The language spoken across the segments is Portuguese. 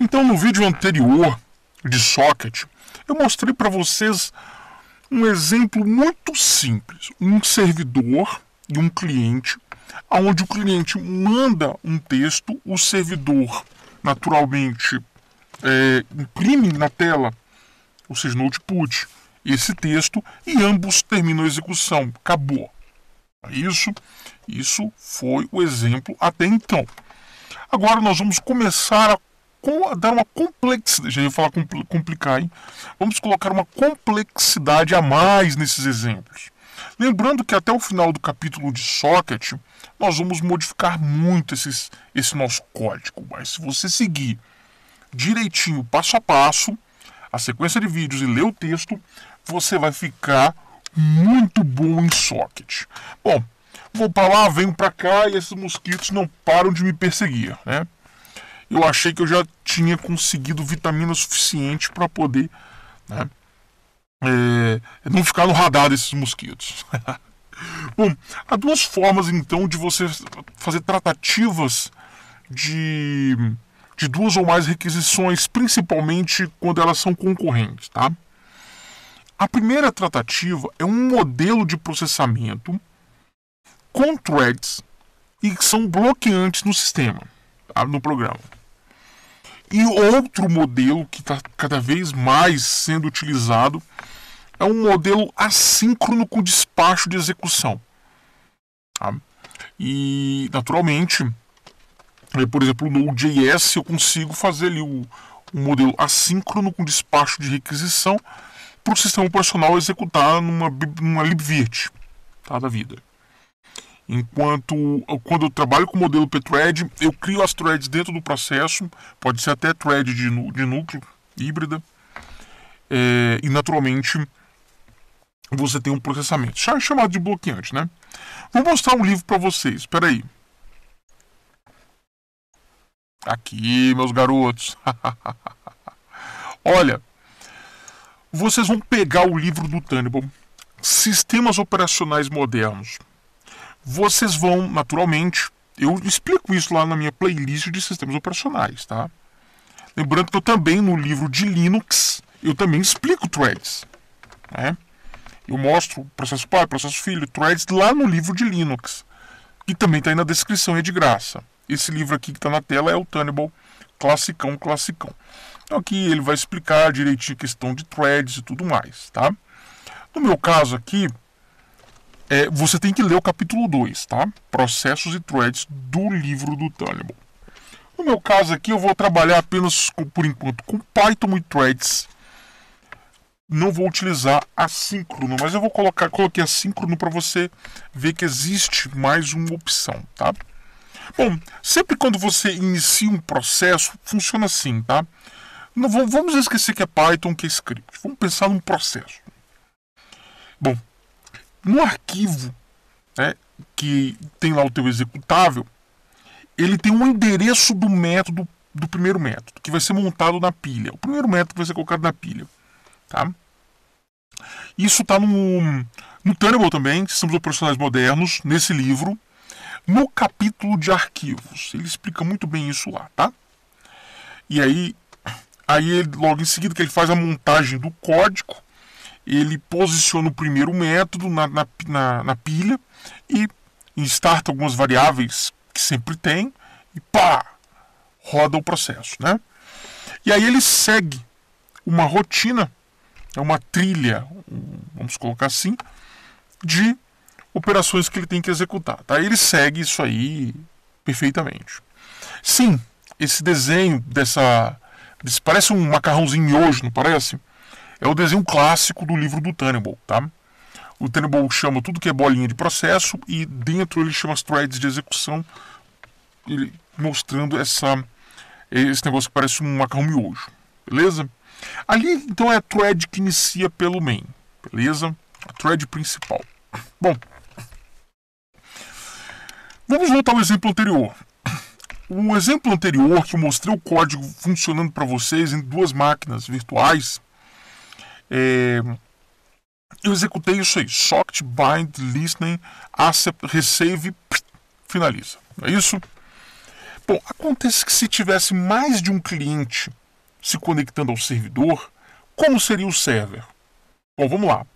Então, no vídeo anterior de Socket, eu mostrei para vocês um exemplo muito simples, um servidor e um cliente, aonde o cliente manda um texto, o servidor naturalmente é, imprime na tela, ou seja, no output, esse texto e ambos terminam a execução, acabou. Isso, isso foi o exemplo até então. Agora nós vamos começar a dar uma complexidade. Já ia falar compl, complicar, hein? Vamos colocar uma complexidade a mais nesses exemplos. Lembrando que até o final do capítulo de Socket, nós vamos modificar muito esses, esse nosso código. Mas se você seguir direitinho, passo a passo, a sequência de vídeos e ler o texto, você vai ficar muito bom em Socket. Bom, vou para lá, venho para cá e esses mosquitos não param de me perseguir, né? eu achei que eu já tinha conseguido vitamina suficiente para poder né, é, não ficar no radar desses mosquitos. Bom, há duas formas então de você fazer tratativas de, de duas ou mais requisições, principalmente quando elas são concorrentes, tá? A primeira tratativa é um modelo de processamento com threads e que são bloqueantes no sistema, tá? no programa. E outro modelo que está cada vez mais sendo utilizado é um modelo assíncrono com despacho de execução. Tá? E, naturalmente, eh, por exemplo, no Node.js eu consigo fazer ali o, um modelo assíncrono com despacho de requisição para o sistema operacional executar numa, numa libvirt tá, da vida. Enquanto quando eu trabalho com o modelo pthread, eu crio as threads dentro do processo, pode ser até thread de, de núcleo híbrida, é, e naturalmente você tem um processamento, chamado de bloqueante, né? Vou mostrar um livro para vocês, espera aí. Aqui, meus garotos. Olha, vocês vão pegar o livro do Tannibal, Sistemas Operacionais Modernos vocês vão, naturalmente, eu explico isso lá na minha playlist de sistemas operacionais, tá? Lembrando que eu também, no livro de Linux, eu também explico threads, né? Eu mostro processo pai, processo filho, threads lá no livro de Linux, que também está aí na descrição e é de graça. Esse livro aqui que está na tela é o Tunnable Classicão Classicão. Então aqui ele vai explicar direitinho a questão de threads e tudo mais, tá? No meu caso aqui, é, você tem que ler o capítulo 2, tá? Processos e threads do livro do Thunderbolt. No meu caso aqui, eu vou trabalhar apenas, com, por enquanto, com Python e threads. Não vou utilizar assíncrono, mas eu vou colocar, coloquei assíncrono para você ver que existe mais uma opção, tá? Bom, sempre quando você inicia um processo, funciona assim, tá? Não vamos esquecer que é Python, que é script. Vamos pensar num processo. Bom, no arquivo né, que tem lá o teu executável, ele tem um endereço do método do primeiro método que vai ser montado na pilha. O primeiro método que vai ser colocado na pilha, tá? Isso está no no Tenable também, que são os operacionais modernos nesse livro, no capítulo de arquivos. Ele explica muito bem isso lá, tá? E aí aí ele, logo em seguida que ele faz a montagem do código ele posiciona o primeiro método na, na, na, na pilha e instala algumas variáveis que sempre tem e pá, roda o processo, né? E aí ele segue uma rotina, é uma trilha, vamos colocar assim, de operações que ele tem que executar, tá? Ele segue isso aí perfeitamente. Sim, esse desenho dessa desse, parece um macarrãozinho miojo, não parece? É o desenho clássico do livro do Tannenbaum, tá? O Tannenbaum chama tudo que é bolinha de processo e dentro ele chama as threads de execução, ele mostrando essa, esse negócio que parece um macarrão miojo, beleza? Ali então é a thread que inicia pelo main, beleza? A thread principal. Bom, vamos voltar ao exemplo anterior. O exemplo anterior que eu mostrei o código funcionando para vocês em duas máquinas virtuais é, eu executei isso aí. Socket, bind, listening, accept, receive, finaliza. É isso? Bom, acontece que se tivesse mais de um cliente se conectando ao servidor, como seria o server? Bom, vamos lá.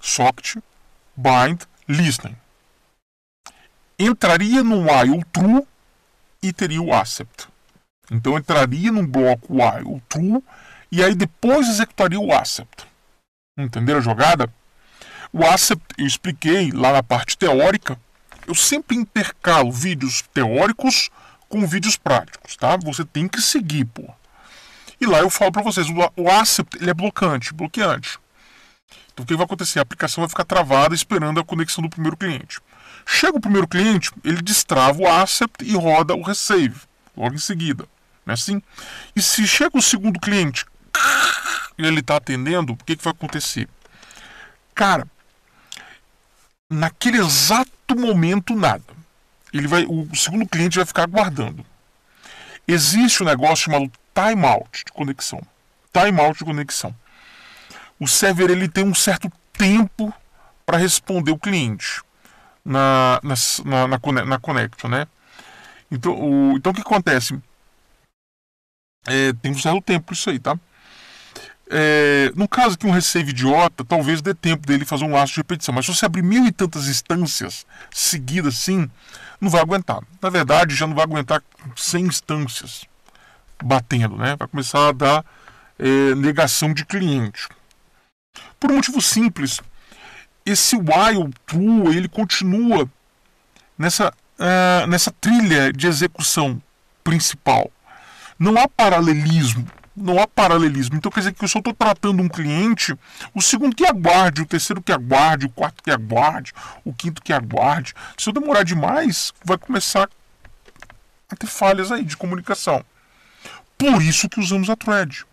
Socket, bind, listening. Entraria no while true e teria o accept. Então entraria num bloco while true e aí depois executaria o accept. Entenderam a jogada? O accept eu expliquei lá na parte teórica. Eu sempre intercalo vídeos teóricos com vídeos práticos, tá? Você tem que seguir, pô. E lá eu falo para vocês, o accept ele é blocante, bloqueante. Então o que vai acontecer? A aplicação vai ficar travada esperando a conexão do primeiro cliente. Chega o primeiro cliente, ele destrava o accept e roda o receive logo em seguida. Não é assim? E se chega o segundo cliente, e ele está atendendo, o que, que vai acontecer? Cara, naquele exato momento, nada. Ele vai, o segundo cliente vai ficar aguardando. Existe um negócio chamado timeout de conexão. Timeout de conexão. O server ele tem um certo tempo para responder o cliente na, na, na, na, connection, né? Então o, então, o que acontece? É, tem um certo tempo isso aí, tá? É, no caso que um receive idiota, talvez dê tempo dele fazer um laço de repetição. Mas se você abrir mil e tantas instâncias seguidas assim, não vai aguentar. Na verdade, já não vai aguentar 100 instâncias batendo, né? Vai começar a dar é, negação de cliente. Por um motivo simples, esse while true ele continua nessa, uh, nessa trilha de execução principal. Não há paralelismo não há paralelismo. Então quer dizer que eu só estou tratando um cliente, o segundo que aguarde, o terceiro que aguarde, o quarto que aguarde, o quinto que aguarde. Se eu demorar demais, vai começar a ter falhas aí de comunicação. Por isso que usamos a thread.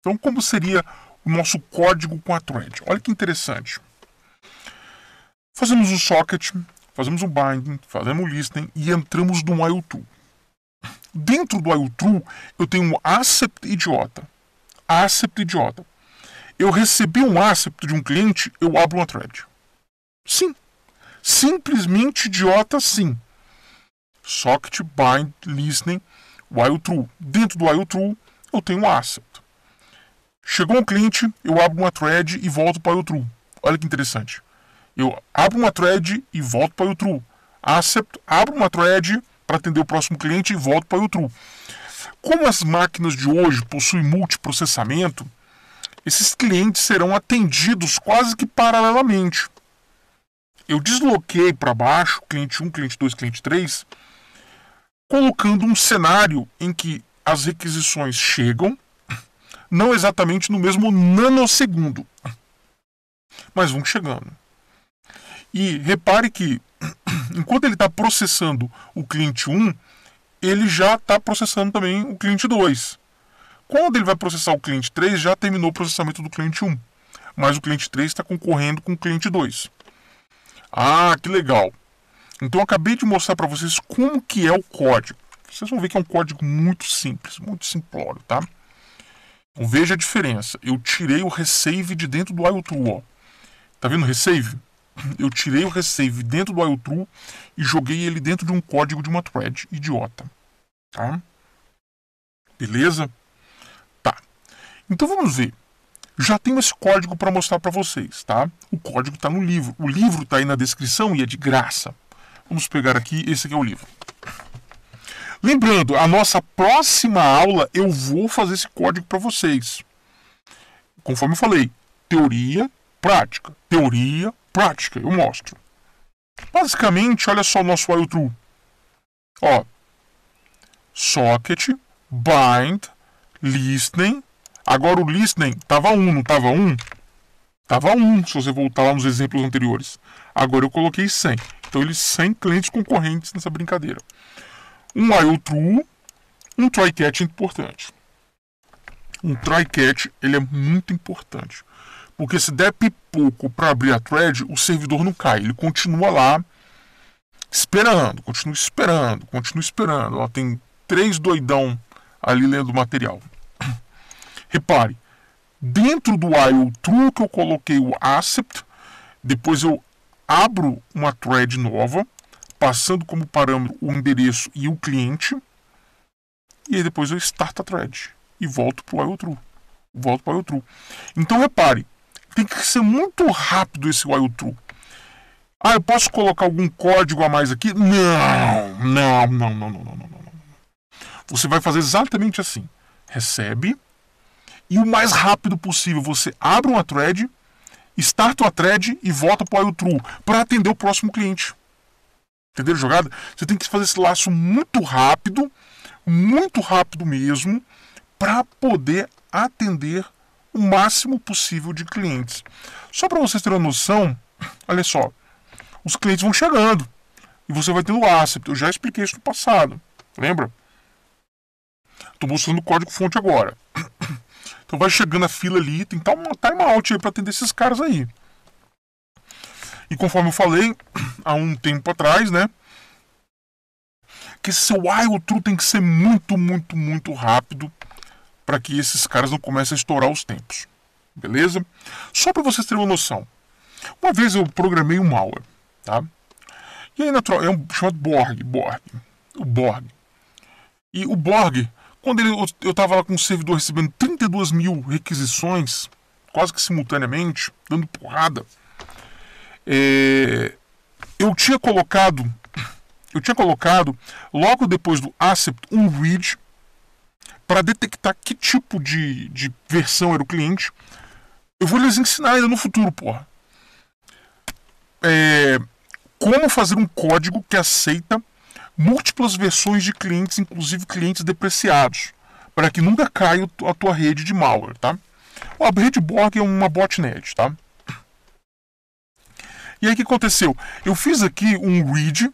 Então, como seria o nosso código com a thread? Olha que interessante. Fazemos um socket, fazemos um binding, fazemos um listening e entramos no while 2 Dentro do I eu tenho um accept idiota. Accept idiota. Eu recebi um accept de um cliente, eu abro uma thread. Sim. Simplesmente idiota, sim. Socket, bind, listening, while true. Dentro do while true, eu tenho um accept. Chegou um cliente, eu abro uma thread e volto para o true. Olha que interessante. Eu abro uma thread e volto para o true. Accept, abro uma thread para atender o próximo cliente e volto para o outro. Como as máquinas de hoje possuem multiprocessamento, esses clientes serão atendidos quase que paralelamente. Eu desloquei para baixo, cliente 1, cliente 2, cliente 3, colocando um cenário em que as requisições chegam, não exatamente no mesmo nanosegundo, mas vão chegando. E repare que enquanto ele está processando o cliente 1, ele já está processando também o cliente 2. Quando ele vai processar o cliente 3, já terminou o processamento do cliente 1. Mas o cliente 3 está concorrendo com o cliente 2. Ah, que legal! Então eu acabei de mostrar para vocês como que é o código. Vocês vão ver que é um código muito simples, muito simplório, tá? Então, veja a diferença. Eu tirei o receive de dentro do IOTool, ó. Tá vendo o receive? eu tirei o resave dentro do IOTrue e joguei ele dentro de um código de uma thread idiota. Tá? Beleza? Tá. Então vamos ver. Já tenho esse código para mostrar para vocês, tá? O código está no livro. O livro está aí na descrição e é de graça. Vamos pegar aqui, esse aqui é o livro. Lembrando, a nossa próxima aula eu vou fazer esse código para vocês. Conforme eu falei, teoria, prática. Teoria, prática, eu mostro. Basicamente, olha só o nosso while true. Ó, socket, bind, listening. Agora o listening tava 1, um, não tava 1? Um? Tava 1, um, se você voltar lá nos exemplos anteriores. Agora eu coloquei 100. Então eles 100 clientes concorrentes nessa brincadeira. Um while true, um try catch é importante. Um try catch, ele é muito importante. Porque se der pipoco para abrir a thread, o servidor não cai. Ele continua lá esperando, continua esperando, continua esperando. Ela tem três doidão ali lendo o material. Repare, dentro do while true que eu coloquei o accept, depois eu abro uma thread nova, passando como parâmetro o endereço e o cliente, e aí depois eu start a thread e volto para o while true. Volto para o true. Então repare, tem que ser muito rápido esse while true. Ah, eu posso colocar algum código a mais aqui? Não, não, não, não, não, não, não. não. Você vai fazer exatamente assim. Recebe e o mais rápido possível você abre uma thread, starta uma thread e volta para o true para atender o próximo cliente. Entendeu a jogada? Você tem que fazer esse laço muito rápido, muito rápido mesmo, para poder atender o máximo possível de clientes. Só para vocês terem uma noção, olha só, os clientes vão chegando e você vai tendo asset. Eu já expliquei isso no passado, lembra? Estou mostrando o código-fonte agora. Então vai chegando a fila ali, tem que dar uma time out para atender esses caras aí. E conforme eu falei há um tempo atrás, né? Que seu IOTRU tem que ser muito, muito, muito rápido para que esses caras não comecem a estourar os tempos. Beleza? Só para vocês terem uma noção. Uma vez eu programei um malware, tá? E aí natural, é um chamado Borg, Borg, o Borg. E o Borg, quando ele, eu estava lá com o servidor recebendo 32 mil requisições, quase que simultaneamente, dando porrada, é, eu tinha colocado, eu tinha colocado logo depois do ACEPT um read para detectar que tipo de, de versão era o cliente. Eu vou lhes ensinar ainda no futuro, porra. É, como fazer um código que aceita múltiplas versões de clientes, inclusive clientes depreciados, para que nunca caia a tua rede de malware, tá? A rede Borg é uma botnet, tá? E aí o que aconteceu? Eu fiz aqui um read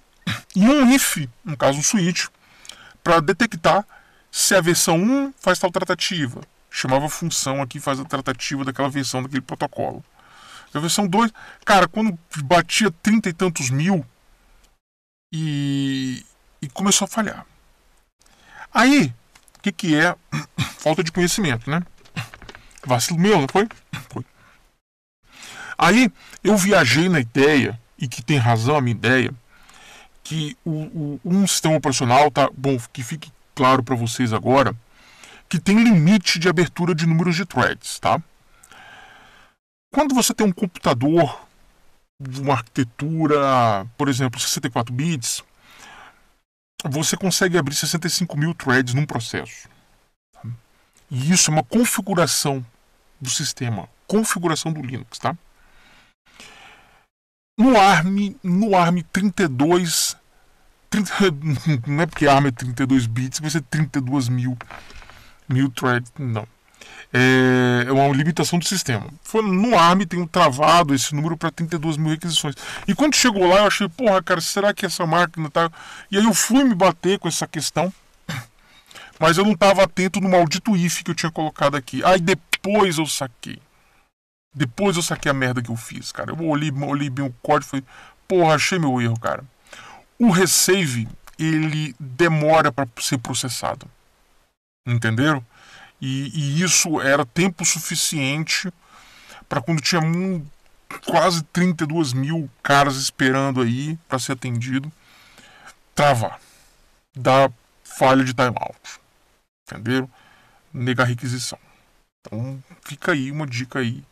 e um if, no caso um switch, para detectar se a versão 1 faz tal tratativa, chamava função aqui, faz a tratativa daquela versão, daquele protocolo. A versão 2, cara, quando batia trinta e tantos mil e, e começou a falhar. Aí, o que, que é falta de conhecimento, né? Vacilo meu, não foi? Foi. Aí eu viajei na ideia, e que tem razão a minha ideia, que o, o um sistema operacional tá bom, que fique claro para vocês agora que tem limite de abertura de números de threads, tá? Quando você tem um computador de uma arquitetura, por exemplo, 64 bits, você consegue abrir 65 mil threads num processo. Tá? E isso é uma configuração do sistema, configuração do Linux, tá? No ARM, no ARM 32 30, não é porque a ARM é 32 bits, vai ser 32 mil, mil threads, não. É, é uma limitação do sistema. Foi no ARM tem um travado esse número para 32 mil requisições. E quando chegou lá, eu achei, porra, cara, será que essa máquina tá. E aí eu fui me bater com essa questão, mas eu não estava atento no maldito if que eu tinha colocado aqui. Aí depois eu saquei. Depois eu saquei a merda que eu fiz, cara. Eu olhei, olhei bem o código e falei, porra, achei meu erro, cara o receive ele demora para ser processado. Entenderam? E, e, isso era tempo suficiente para quando tinha um, quase 32 mil caras esperando aí para ser atendido, travar, dar falha de timeout. Entenderam? Negar requisição. Então fica aí uma dica aí.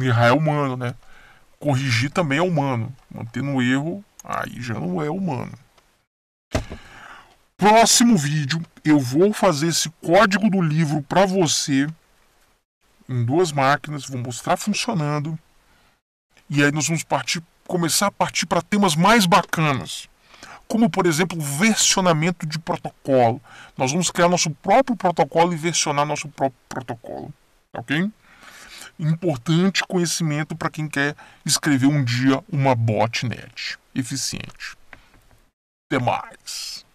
Errar é humano, né? Corrigir também é humano. Manter no erro Aí já não é humano. Próximo vídeo, eu vou fazer esse código do livro para você em duas máquinas, vou mostrar funcionando. E aí nós vamos partir, começar a partir para temas mais bacanas, como por exemplo, versionamento de protocolo. Nós vamos criar nosso próprio protocolo e versionar nosso próprio protocolo, OK? Importante conhecimento para quem quer escrever um dia uma botnet eficiente. Até mais!